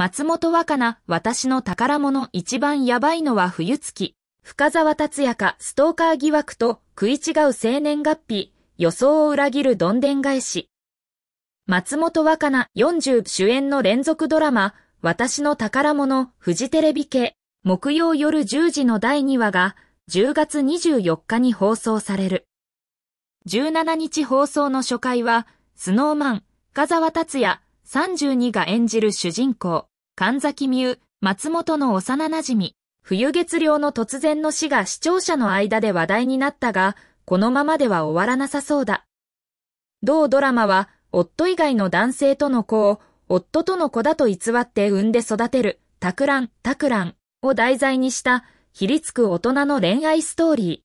松本若菜、私の宝物一番やばいのは冬月。深沢達也かストーカー疑惑と食い違う生年月日、予想を裏切るどんでん返し。松本若菜40主演の連続ドラマ、私の宝物、フジテレビ系、木曜夜10時の第2話が、10月24日に放送される。17日放送の初回は、スノーマン、深沢達也、32が演じる主人公、神崎美優、松本の幼馴染、冬月亮の突然の死が視聴者の間で話題になったが、このままでは終わらなさそうだ。同ドラマは、夫以外の男性との子を、夫との子だと偽って産んで育てる、たくらん、たくらんを題材にした、ひりつく大人の恋愛ストーリー。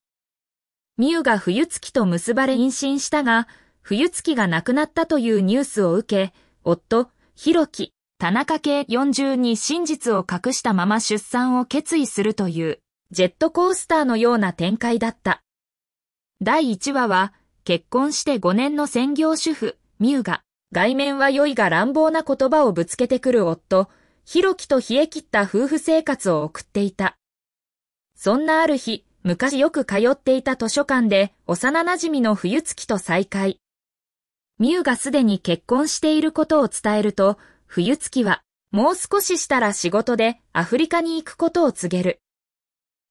美ウが冬月と結ばれ妊娠したが、冬月が亡くなったというニュースを受け、夫、ひろき田中系40に真実を隠したまま出産を決意するという、ジェットコースターのような展開だった。第1話は、結婚して5年の専業主婦、ュウが、外面は良いが乱暴な言葉をぶつけてくる夫、ヒロキと冷え切った夫婦生活を送っていた。そんなある日、昔よく通っていた図書館で幼馴染の冬月と再会。ュウがすでに結婚していることを伝えると、冬月は、もう少ししたら仕事でアフリカに行くことを告げる。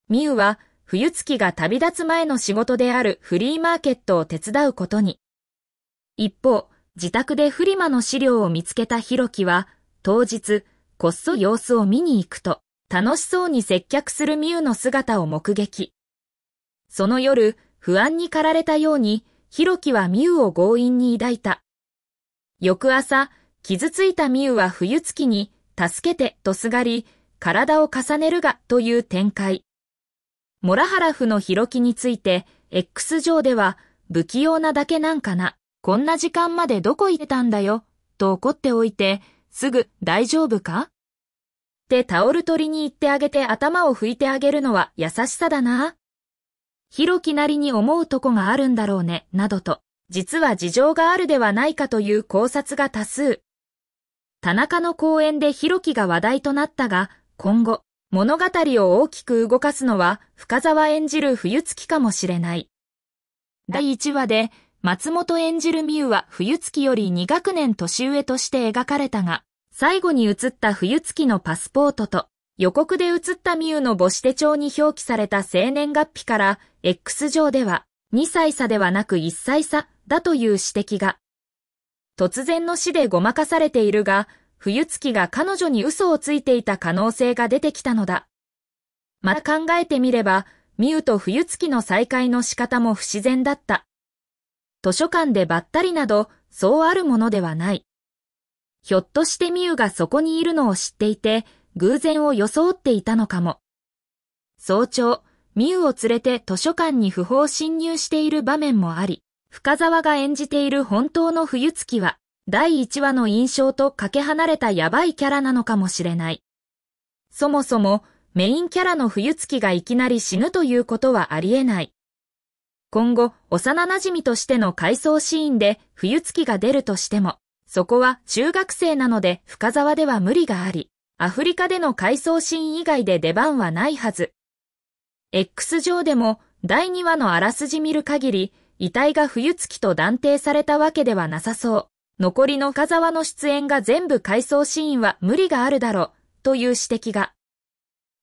ミウは、冬月が旅立つ前の仕事であるフリーマーケットを手伝うことに。一方、自宅でフリマの資料を見つけたヒロキは、当日、こっそ様子を見に行くと、楽しそうに接客するミウの姿を目撃。その夜、不安に駆られたように、ヒロキはミウを強引に抱いた。翌朝、傷ついたミウは冬月に、助けてとすがり、体を重ねるがという展開。モラハラフのヒロキについて、X 上では、不器用なだけなんかな、こんな時間までどこ行ってたんだよ、と怒っておいて、すぐ大丈夫かってタオル取りに行ってあげて頭を拭いてあげるのは優しさだな。ヒロキなりに思うとこがあるんだろうね、などと、実は事情があるではないかという考察が多数。田中の講演で弘樹が話題となったが、今後、物語を大きく動かすのは深沢演じる冬月かもしれない。第1話で、松本演じる美羽は冬月より2学年年上として描かれたが、最後に映った冬月のパスポートと、予告で映った美羽の母子手帳に表記された生年月日から、X 上では、2歳差ではなく1歳差だという指摘が、突然の死でごまかされているが、冬月が彼女に嘘をついていた可能性が出てきたのだ。また考えてみれば、ミウと冬月の再会の仕方も不自然だった。図書館でばったりなど、そうあるものではない。ひょっとしてミウがそこにいるのを知っていて、偶然を装っていたのかも。早朝、ミウを連れて図書館に不法侵入している場面もあり、深沢が演じている本当の冬月は、第1話の印象とかけ離れたやばいキャラなのかもしれない。そもそも、メインキャラの冬月がいきなり死ぬということはありえない。今後、幼馴染としての回想シーンで冬月が出るとしても、そこは中学生なので深沢では無理があり、アフリカでの回想シーン以外で出番はないはず。X 上でも第2話のあらすじ見る限り、遺体が冬月と断定されたわけではなさそう。残りの深沢の出演が全部回想シーンは無理があるだろう、という指摘が。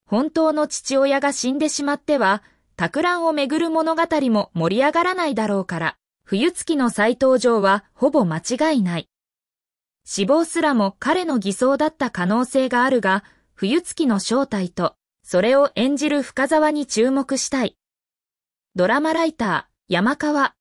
本当の父親が死んでしまっては、托卵をめぐる物語も盛り上がらないだろうから、冬月の再登場はほぼ間違いない。死亡すらも彼の偽装だった可能性があるが、冬月の正体と、それを演じる深沢に注目したい。ドラマライター、山川